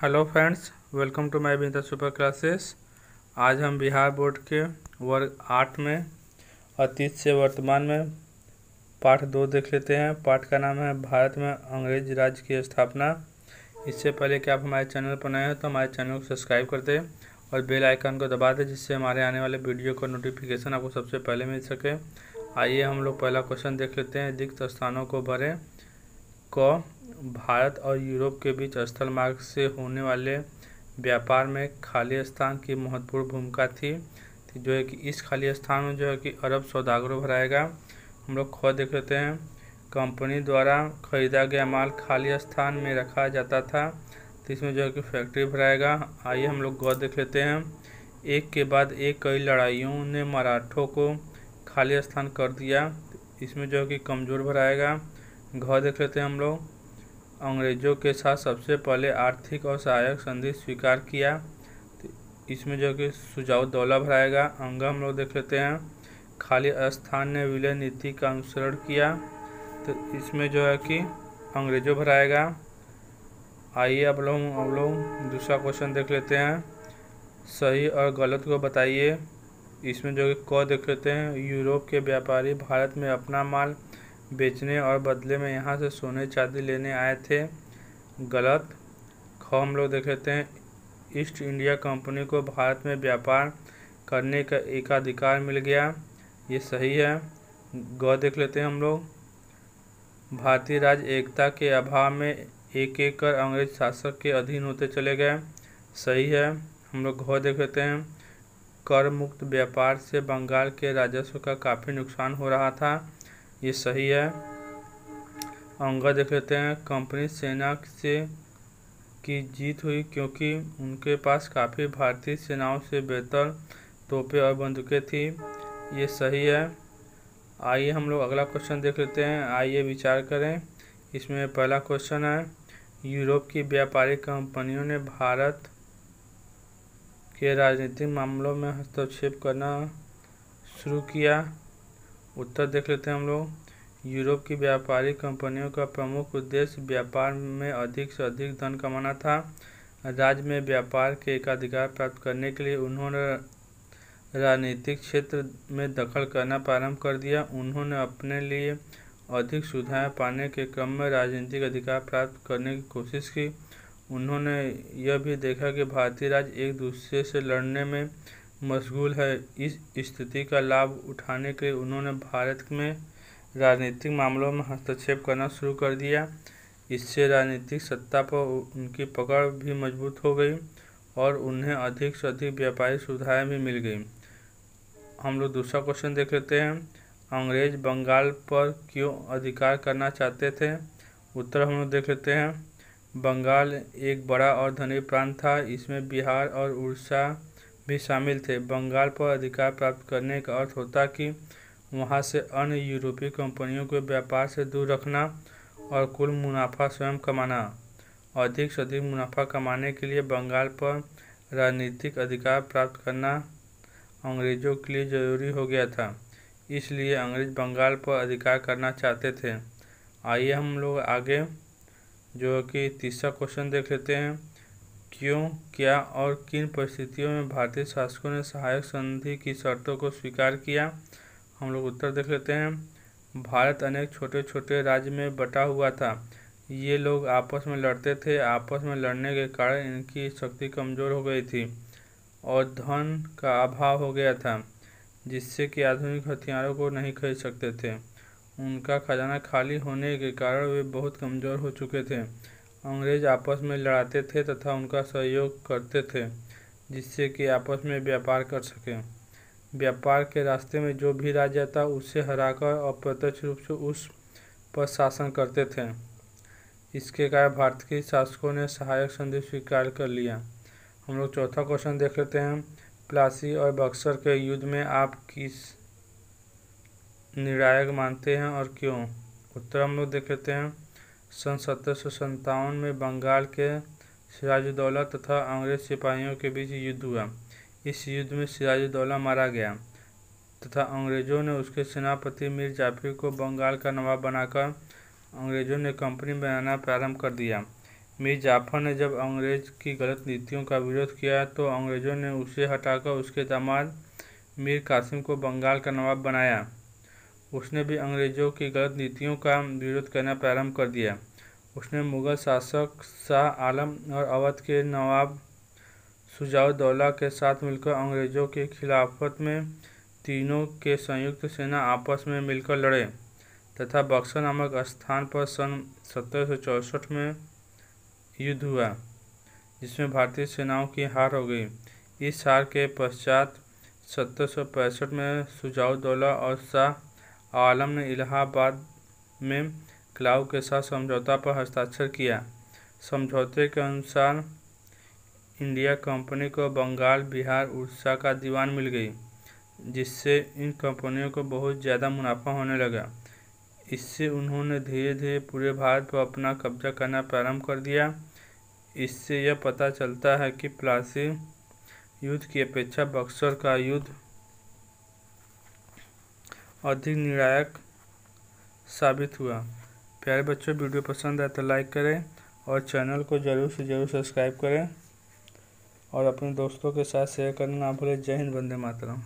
hello friends welcome to my Binda super classes आज हम Bihar board के वर्ग आठ में अतीत से वर्तमान में पाठ दो देख लेते हैं पाठ का नाम है भारत में अंग्रेज राज्य की स्थापना इससे पहले कि आप हमारे चैनल पर नए हो तो हमारे चैनल को सब्सक्राइब कर दें और बेल आइकन को दबा दें जिससे हमारे आने वाले वीडियो का नोटिफिकेशन आपको सबसे पहले मिल सके आइए हम लोग पहला क्वेश्चन देख लेते हैं दिक्कत स्थानों को भरें क भारत और यूरोप के बीच स्थल मार्ग से होने वाले व्यापार में खाली स्थान की महत्वपूर्ण भूमिका थी जो है कि इस खाली स्थान में जो है कि अरब सौदागरों भराएगा हम लोग खुद देख लेते हैं कंपनी द्वारा खरीदा गया माल खाली स्थान में रखा जाता था तो इसमें जो है कि फैक्ट्री भराएगा आइए हम लोग गौर देख लेते हैं एक के बाद एक कई लड़ाइयों ने मराठों को खाली स्थान कर दिया इसमें जो है कि कमज़ोर भराएगा घर देख लेते हैं हम लोग अंग्रेज़ों के साथ सबसे पहले आर्थिक और सहायक संधि स्वीकार किया इसमें जो कि सुझाव दौला भराएगा अंग हम लोग देख लेते हैं खाली स्थान ने विलय नीति का अनुसरण किया तो इसमें जो है कि अंग्रेजों भराएगा आइए अब लोग हम लोग दूसरा क्वेश्चन देख लेते हैं सही और गलत को बताइए इसमें जो कि क देख लेते हैं यूरोप के व्यापारी भारत में अपना माल बेचने और बदले में यहाँ से सोने चांदी लेने आए थे गलत ख हम लोग देख लेते हैं ईस्ट इंडिया कंपनी को भारत में व्यापार करने का एकाधिकार मिल गया ये सही है ग देख लेते हैं हम लोग भारतीय राज्य एकता के अभाव में एक एक कर अंग्रेज शासक के अधीन होते चले गए सही है हम लोग घ देख लेते हैं कर मुक्त व्यापार से बंगाल के राजस्व का काफ़ी नुकसान हो रहा था ये सही है अंगा देख लेते हैं कंपनी सेना से की जीत हुई क्योंकि उनके पास काफ़ी भारतीय सेनाओं से बेहतर तोपे और बंदूकें थी ये सही है आइए हम लोग अगला क्वेश्चन देख लेते हैं आइए विचार करें इसमें पहला क्वेश्चन है यूरोप की व्यापारिक कंपनियों ने भारत के राजनीतिक मामलों में हस्तक्षेप करना शुरू किया उत्तर देख लेते हैं हम लोग यूरोप की व्यापारिक कंपनियों का प्रमुख उद्देश्य व्यापार में अधिक से अधिक धन कमाना था राज्य में व्यापार के एकाधिकार प्राप्त करने के लिए उन्होंने राजनीतिक क्षेत्र में दखल करना प्रारंभ कर दिया उन्होंने अपने लिए अधिक सुविधाएं पाने के क्रम में राजनीतिक अधिकार प्राप्त करने की कोशिश की उन्होंने यह भी देखा कि भारतीय राज्य एक दूसरे से लड़ने में मशगूल है इस स्थिति का लाभ उठाने के लिए उन्होंने भारत में राजनीतिक मामलों में हस्तक्षेप करना शुरू कर दिया इससे राजनीतिक सत्ता पर उनकी पकड़ भी मजबूत हो गई और उन्हें अधिक से अधिक व्यापारिक सुविधाएँ भी मिल गई हम लोग दूसरा क्वेश्चन देख लेते हैं अंग्रेज बंगाल पर क्यों अधिकार करना चाहते थे उत्तर हम लोग देख लेते हैं बंगाल एक बड़ा और धनी प्रांत था इसमें बिहार और उड़ीसा भी शामिल थे बंगाल पर अधिकार प्राप्त करने का अर्थ होता कि वहाँ से अन्य यूरोपीय कंपनियों को व्यापार से दूर रखना और कुल मुनाफा स्वयं कमाना अधिक से अधिक मुनाफा कमाने के लिए बंगाल पर राजनीतिक अधिकार प्राप्त करना अंग्रेज़ों के लिए जरूरी हो गया था इसलिए अंग्रेज बंगाल पर अधिकार करना चाहते थे आइए हम लोग आगे जो कि तीसरा क्वेश्चन देख लेते हैं क्यों क्या और किन परिस्थितियों में भारतीय शासकों ने सहायक संधि की शर्तों को स्वीकार किया हम लोग उत्तर देख लेते हैं भारत अनेक छोटे छोटे राज्य में बटा हुआ था ये लोग आपस में लड़ते थे आपस में लड़ने के कारण इनकी शक्ति कमज़ोर हो गई थी और धन का अभाव हो गया था जिससे कि आधुनिक हथियारों को नहीं खरीद सकते थे उनका खजाना खाली होने के कारण वे बहुत कमज़ोर हो चुके थे अंग्रेज आपस में लड़ाते थे तथा उनका सहयोग करते थे जिससे कि आपस में व्यापार कर सकें व्यापार के रास्ते में जो भी राज्य था उसे हराकर अप्रत्यक्ष रूप से उस पर शासन करते थे इसके कारण भारत के शासकों ने सहायक संधि स्वीकार कर लिया हम लोग चौथा क्वेश्चन देख लेते हैं प्लासी और बक्सर के युद्ध में आप किस निर्णायक मानते हैं और क्यों उत्तर हम लोग देख लेते हैं सन सत्रह में बंगाल के सिराजुद्दौला तथा अंग्रेज सिपाहियों के बीच युद्ध हुआ इस युद्ध में सिराजुद्दौला मारा गया तथा अंग्रेज़ों ने उसके सेनापति मीर जाफर को बंगाल का नवाब बनाकर अंग्रेज़ों ने कंपनी बनाना प्रारंभ कर दिया मीर जाफर ने जब अंग्रेज की गलत नीतियों का विरोध किया तो अंग्रेज़ों ने उसे हटाकर उसके दामाद मीर कासिम को बंगाल का नवाब बनाया उसने भी अंग्रेज़ों की गलत नीतियों का विरोध करना प्रारंभ कर दिया उसने मुग़ल शासक शाह आलम और अवध के नवाब सुजाउदौला के साथ मिलकर अंग्रेज़ों के खिलाफत में तीनों के संयुक्त सेना आपस में मिलकर लड़े तथा बक्सर नामक स्थान पर सन सत्रह में युद्ध हुआ जिसमें भारतीय सेनाओं की हार हो गई इस हार के पश्चात सत्रह में सुजाउदौला और शाह आलम ने इलाहाबाद में क्लाउ के साथ समझौता पर हस्ताक्षर किया समझौते के अनुसार इंडिया कंपनी को बंगाल बिहार उड़ीसा का दीवान मिल गई जिससे इन कंपनियों को बहुत ज़्यादा मुनाफा होने लगा इससे उन्होंने धीरे धीरे पूरे भारत पर अपना कब्जा करना प्रारंभ कर दिया इससे यह पता चलता है कि प्लासी युद्ध की अपेक्षा बक्सर का युद्ध अधिक निर्णायक साबित हुआ प्यारे बच्चों वीडियो पसंद आए तो लाइक करें और चैनल को ज़रूर से ज़रूर सब्सक्राइब करें और अपने दोस्तों के साथ शेयर करना ना भूलें जय हिंद वंदे मातरम